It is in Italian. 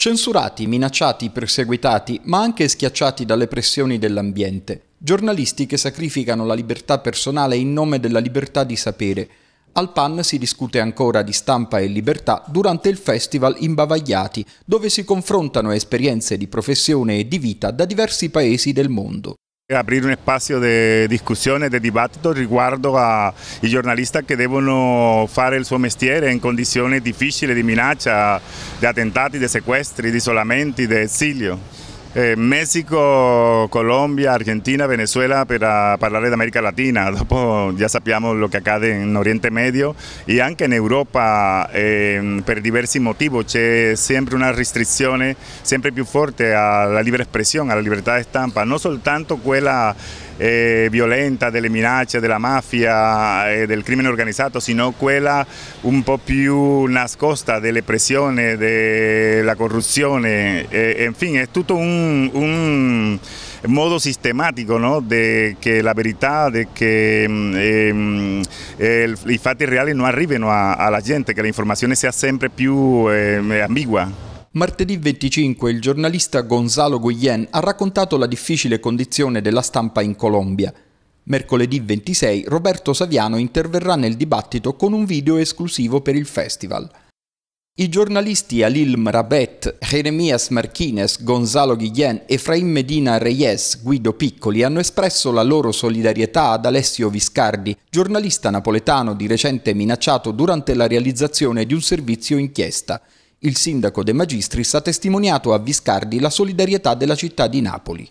Censurati, minacciati, perseguitati, ma anche schiacciati dalle pressioni dell'ambiente, giornalisti che sacrificano la libertà personale in nome della libertà di sapere. Al PAN si discute ancora di stampa e libertà durante il festival Imbavagliati, dove si confrontano esperienze di professione e di vita da diversi paesi del mondo. Eh, Aprire un espacio di discussione, di dibattito riguardo ai giornalisti che devono fare il suo mestiere in condizioni difficili di minaccia, di attentati, di sequestri, di isolamenti, di esilio. Eh, México, Colombia, Argentina, Venezuela, para hablar de América Latina. ya sabíamos lo que acá en Oriente Medio y aunque en Europa eh, motivos hay siempre unas siempre siempre más siempre a la libre expresión, a la libertad de stampa, No soltanto cuela. eh, violenta delle minacce, della mafia e del crimine organizzato, sino quella un po' più nascosta delle pressioni, della corruzione, e, infine è tutto un, un modo sistematico no? de che la verità, de che mm, ehm, eh, i fatti reali non arrivino a, alla gente, che l'informazione sia sempre più eh, ambigua. Martedì 25 il giornalista Gonzalo Guillén ha raccontato la difficile condizione della stampa in Colombia. Mercoledì 26 Roberto Saviano interverrà nel dibattito con un video esclusivo per il festival. I giornalisti Alil Mrabet, Jeremias Marquines, Gonzalo Guillén, Efraim Medina Reyes, Guido Piccoli hanno espresso la loro solidarietà ad Alessio Viscardi, giornalista napoletano di recente minacciato durante la realizzazione di un servizio inchiesta. Il sindaco De Magistris ha testimoniato a Viscardi la solidarietà della città di Napoli.